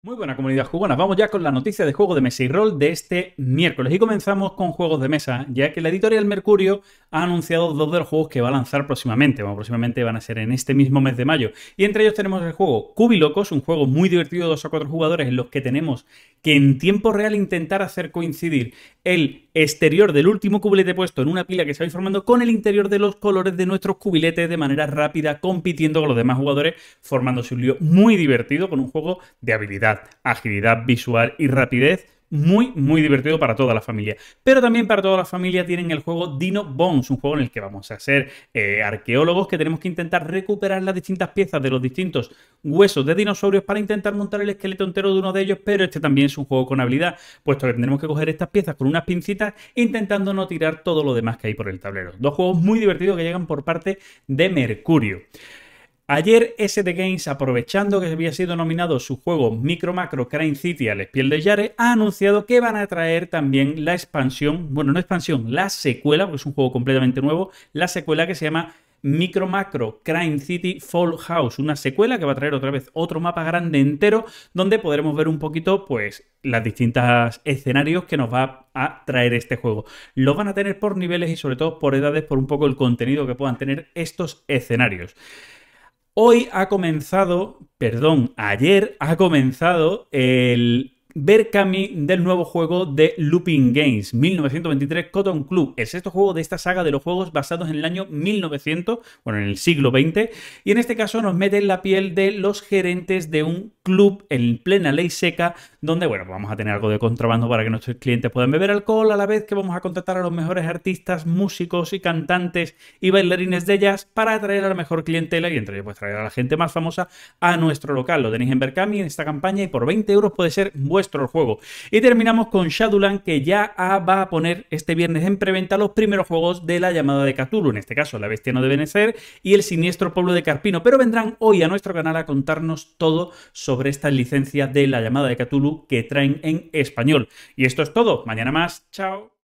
Muy buena comunidad jugona, vamos ya con la noticia de juego de mesa y rol de este miércoles y comenzamos con juegos de mesa, ya que la editorial Mercurio ha anunciado dos de los juegos que va a lanzar próximamente, bueno, próximamente van a ser en este mismo mes de mayo, y entre ellos tenemos el juego Cubilocos, un juego muy divertido de dos a cuatro jugadores en los que tenemos que en tiempo real intentar hacer coincidir el exterior del último cubilete puesto en una pila que se va formando con el interior de los colores de nuestros cubiletes de manera rápida, compitiendo con los demás jugadores, formándose un lío muy divertido con un juego de habilidad, agilidad visual y rapidez muy, muy divertido para toda la familia. Pero también para toda la familia tienen el juego Dino Bones, un juego en el que vamos a ser eh, arqueólogos que tenemos que intentar recuperar las distintas piezas de los distintos huesos de dinosaurios para intentar montar el esqueleto entero de uno de ellos, pero este también es un juego con habilidad, puesto que tendremos que coger estas piezas con unas pincitas intentando no tirar todo lo demás que hay por el tablero. Dos juegos muy divertidos que llegan por parte de Mercurio. Ayer ST Games, aprovechando que había sido nominado su juego Micro Macro Crime City al Espiel de Yare, ha anunciado que van a traer también la expansión, bueno, no expansión, la secuela, porque es un juego completamente nuevo, la secuela que se llama Micro Macro Crime City Fall House, una secuela que va a traer otra vez otro mapa grande entero donde podremos ver un poquito pues las distintas escenarios que nos va a traer este juego. lo van a tener por niveles y sobre todo por edades por un poco el contenido que puedan tener estos escenarios. Hoy ha comenzado, perdón, ayer ha comenzado el Berkami del nuevo juego de Looping Games, 1923 Cotton Club, el sexto este juego de esta saga de los juegos basados en el año 1900, bueno, en el siglo XX, y en este caso nos mete en la piel de los gerentes de un club en plena ley seca, donde, bueno, vamos a tener algo de contrabando para que nuestros clientes puedan beber alcohol, a la vez que vamos a contratar a los mejores artistas, músicos y cantantes y bailarines de ellas para atraer a la mejor clientela y entre ellos pues traer a la gente más famosa a nuestro local. Lo tenéis en Berkami en esta campaña y por 20 euros puede ser vuestro y terminamos con Shadulan que ya ah, va a poner este viernes en preventa los primeros juegos de la llamada de Cthulhu, en este caso La Bestia no debe ser y El siniestro pueblo de Carpino, pero vendrán hoy a nuestro canal a contarnos todo sobre esta licencia de la llamada de Cthulhu que traen en español. Y esto es todo, mañana más, chao.